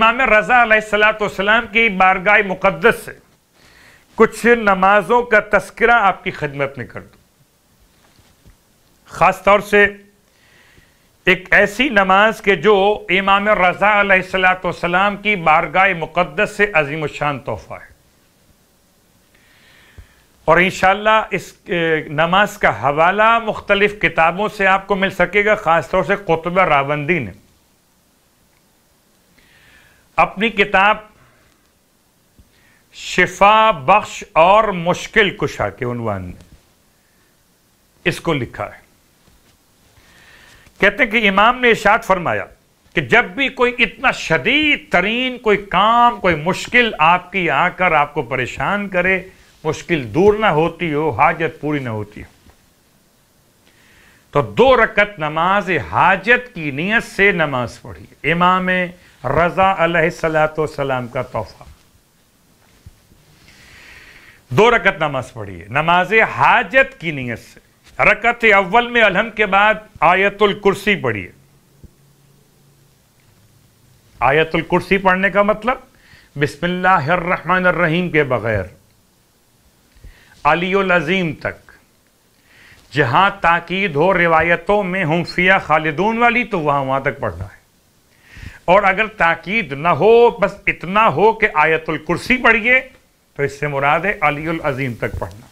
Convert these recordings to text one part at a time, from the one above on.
इमाम सलाम की बारगाह मुक़दस से कुछ नमाजों का तस्करा आपकी खदमत में कर दूँ ख़ास तौर से एक ऐसी नमाज के जो इमाम सलाम की बारगाह मुक़दस से अजीम शान तोहफ़ा है और इन इस नमाज का हवाला मुख्तलिफ़ किताबों से आपको मिल सकेगा खासतौर से कुतुब रावंदी ने अपनी किताब शिफा बख्श और मुश्किल कुशा के उनवान में इसको लिखा है कहते हैं कि इमाम ने इशाद फरमाया कि जब भी कोई इतना शदीद तरीन कोई काम कोई मुश्किल आपकी आकर आपको परेशान करे मुश्किल दूर ना होती हो हाजत पूरी ना होती हो तो दो रकत नमाज हाजत की नीयत से नमाज पढ़ी इमाम रजा सलाम का तोहफा दो रकत नमाज पढ़िए नमाज हाजत की नीयत से रकत अव्वल में अलहम के बाद आयतुल कुर्सी पढ़िए आयतुल कुर्सी पढ़ने का मतलब बिस्मिल्लाहमान रहीम के बगैर अलीम तक जहां ताकीद हो रिवायतों में हम फिया खालिदून वाली तो वहां वहां तक पढ़ना है और अगर ताकीद ना हो बस इतना हो कि आयतुल कुर्सी पढ़िए तो इससे मुराद है अलील अजीम तक पढ़ना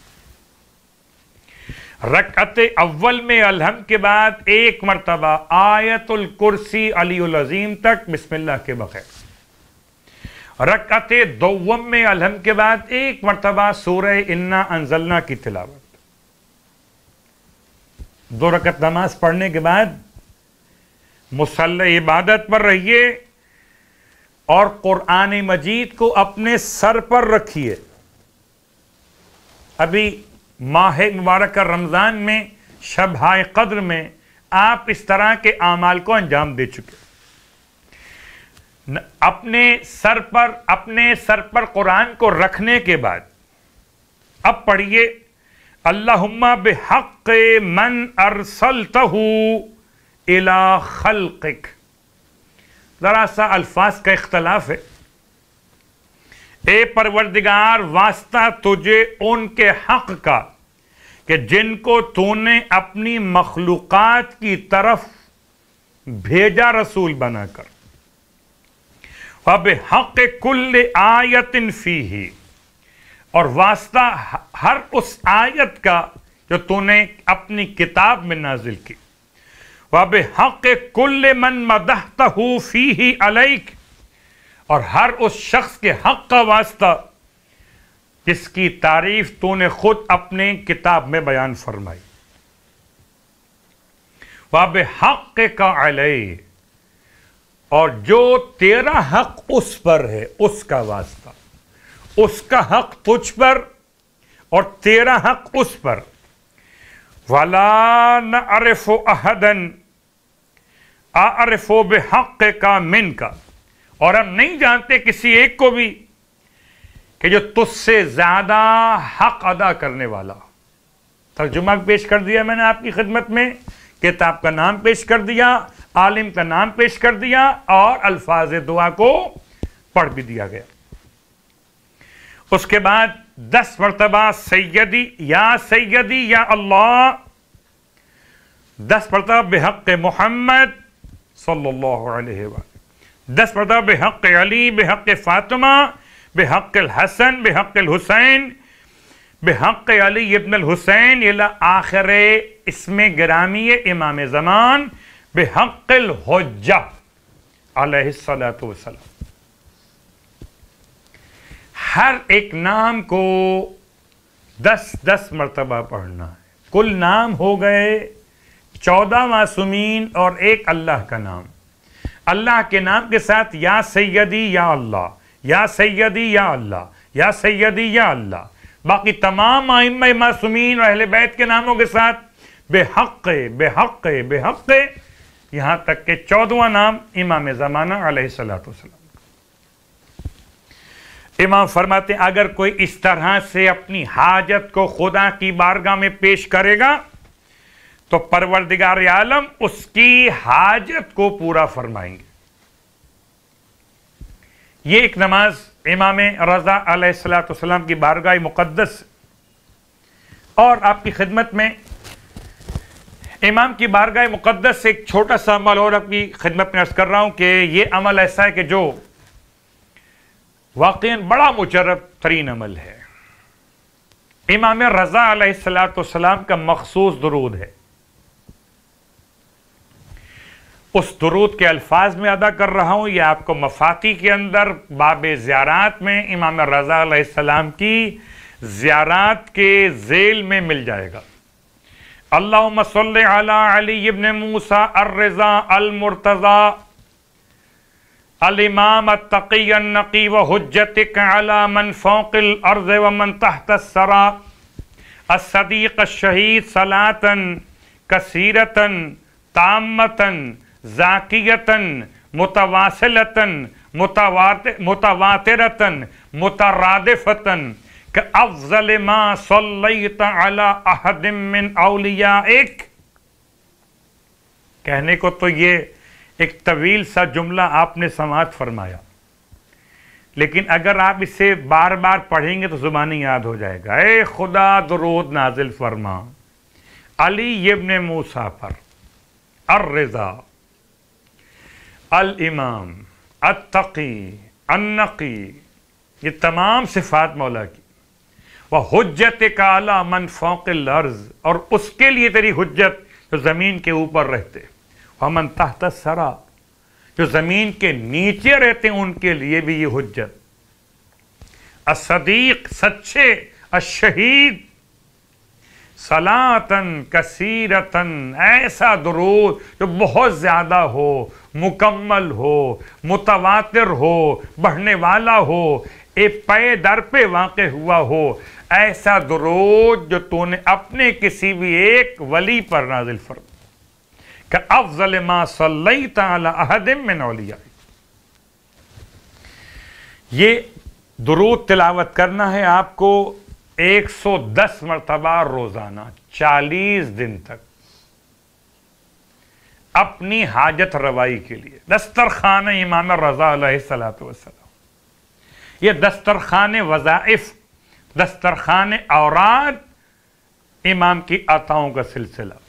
रकत अव्वल में अलहम के बाद एक मरतबा आयतुल कुर्सी अलील अजीम तक बिस्मिल्लाह के बगैर रकत दोम में अलहम के बाद एक मरतबा सूर इन्ना अनजलना की तिलावत दो रकत नमाज पढ़ने के बाद मुसल इबादत पर रहिए और क़ुरान मजीद को अपने सर पर रखिए अभी माह मुबारक रमज़ान में हाय कदर में आप इस तरह के अमाल को अंजाम दे चुके अपने सर पर अपने सर पर कुरान को रखने के बाद अब पढ़िए अल्लाहुम्मा बेहक मन अरसल इला खल्क ज़रा सा अल्फाज का इख्तलाफ है ए परवरदिगार वास्ता तुझे उनके हक का कि जिनको तूने अपनी मखलूक़ात की तरफ भेजा रसूल बनाकर अब हक कुल आयतिन फी ही और वास्ता हर उस आयत का जो तूने अपनी किताब में नाजिल की वब हक कुल मन मदहत फी ही अलैक और हर उस शख्स के हक का वास्ता जिसकी तारीफ तूने खुद अपने किताब में बयान फरमाई वब हक का अलय और जो तेरा हक उस पर है उसका वास्ता उसका हक तुझ पर और तेरा हक उस पर वाला न अरेफो अहदन आरफो हक का मिन का और हम नहीं जानते किसी एक को भी कि जो तुझसे ज्यादा हक अदा करने वाला तर्जुमा पेश कर दिया मैंने आपकी खिदमत में किताब का नाम पेश कर दिया आलिम का नाम पेश कर दिया और अल्फाज दुआ को पढ़ भी दिया गया उसके बाद दस मरतबा सैदी या सैदी या अल्लाह दस मरतबा बेहक मोहम्मद सल्ला दस मरतबा बेहक अली बेहक फ़ातिमा बेहक हसन बेहक हुसैन बेहक अली इबन हुसैन आखिर इसमें ग्रामी इमाम ज़मान बेहक हजत वसलम हर एक नाम को दस दस मरतबा पढ़ना है कुल नाम हो गए चौदह मासूमीन और एक अल्लाह का नाम अल्लाह के नाम के साथ या सैदी या अल्लाह या सैदी या अल्लाह या सैदी या अल्लाह बाकी तमाम आइम मासूमीन और अहल बैत के नामों के साथ बेहक बेहक बेहक यहाँ तक के चौदवा नाम इमाम ज़माना सलाम इमाम फरमाते हैं अगर कोई इस तरह से अपनी हाजत को खुदा की बारगाह में पेश करेगा तो परवरदिगार आलम उसकी हाजत को पूरा फरमाएंगे ये एक नमाज इमाम रजा अलैहिस्सलाम की बारगाह मुकद्दस और आपकी खिदमत में इमाम की बारगाह मुकद्दस से एक छोटा सा अमल और आपकी खिदमत में अर्ज कर रहा हूं कि ये अमल ऐसा है कि जो वाकई बड़ा मुजरब तरीन अमल है इमाम रज़ा सलाम का मखसूस दरूद है उस दरूद के अल्फाज में अदा कर रहा हूं यह आपको मफाती के अंदर बाब ज़्यारात में इमाम रज़ा सलाम की ज़्यारात के जेल में मिल जाएगा अल्लाह मसल अली इबन मूसा अर्रज़ा अलमरतज़ा अलिमाम तकी व हजत मन फ़ोकिल अर्ज़ व मन तहत सरा असदीक शहीद सलातन कसीरतन तामतन जाकियतन मुतवासिलतन मुतवातरतन मुतरदफ़तन क अफजल माँ सल्लमिन अलिया एक कहने को तो ये एक तवील सा जुमला आपने समाज फरमाया लेकिन अगर आप इसे बार बार पढ़ेंगे तो ज़ुबानी याद हो जाएगा ए खुदा दरोद नाजिल फरमा अली यबन मूसा पर अर रज़ा अल इमाम अतकी अनकी ये तमाम सिफात मौला की वह हजत काला मन फोक अर्ज़ और उसके लिए तेरी हजत जो ज़मीन के ऊपर रहते अमन तहत सरा जो ज़मीन के नीचे रहते हैं उनके लिए भी ये हजत असदीक सच्चे अशहीद सलातन कसीरतन ऐसा दरूद जो बहुत ज़्यादा हो मुकम्मल हो मुतवातिर हो बढ़ने वाला हो ए पे दर पे वाक़ हुआ हो ऐसा दरूद जो तूने अपने किसी भी एक वली पर नाजिल फरमा अफजल मा सल्लई तहदम में नौलिया ये दरूद तिलावत करना है आपको 110 मरतबा रोज़ाना 40 दिन तक अपनी हाजत रवाई के लिए दस्तरखान इमाम रज़ा सलात यह दस्तरखान वज़ाइफ दस्तरखान और इमाम की आताओं का सिलसिला